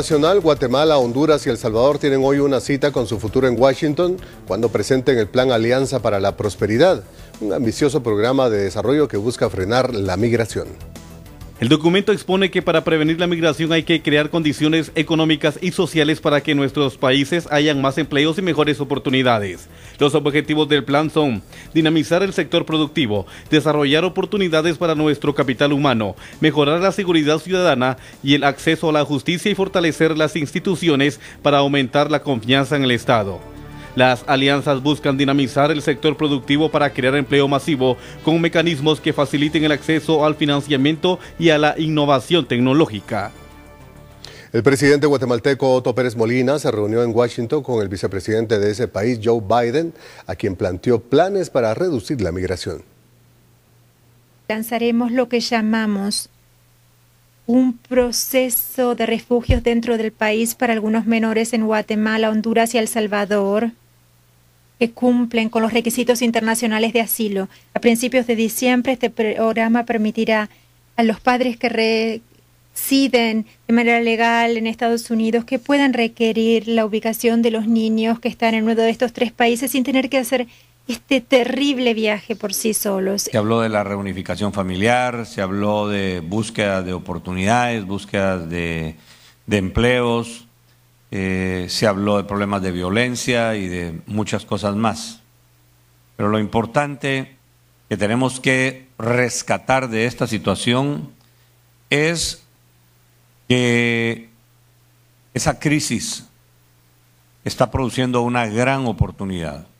Nacional, Guatemala, Honduras y El Salvador tienen hoy una cita con su futuro en Washington cuando presenten el Plan Alianza para la Prosperidad, un ambicioso programa de desarrollo que busca frenar la migración. El documento expone que para prevenir la migración hay que crear condiciones económicas y sociales para que nuestros países hayan más empleos y mejores oportunidades. Los objetivos del plan son dinamizar el sector productivo, desarrollar oportunidades para nuestro capital humano, mejorar la seguridad ciudadana y el acceso a la justicia y fortalecer las instituciones para aumentar la confianza en el Estado. Las alianzas buscan dinamizar el sector productivo para crear empleo masivo con mecanismos que faciliten el acceso al financiamiento y a la innovación tecnológica. El presidente guatemalteco Otto Pérez Molina se reunió en Washington con el vicepresidente de ese país, Joe Biden, a quien planteó planes para reducir la migración. Lanzaremos lo que llamamos un proceso de refugios dentro del país para algunos menores en Guatemala, Honduras y El Salvador que cumplen con los requisitos internacionales de asilo. A principios de diciembre este programa permitirá a los padres que residen de manera legal en Estados Unidos que puedan requerir la ubicación de los niños que están en uno de estos tres países sin tener que hacer este terrible viaje por sí solos. Se habló de la reunificación familiar, se habló de búsqueda de oportunidades, búsqueda de, de empleos, eh, se habló de problemas de violencia y de muchas cosas más. Pero lo importante que tenemos que rescatar de esta situación es que esa crisis está produciendo una gran oportunidad.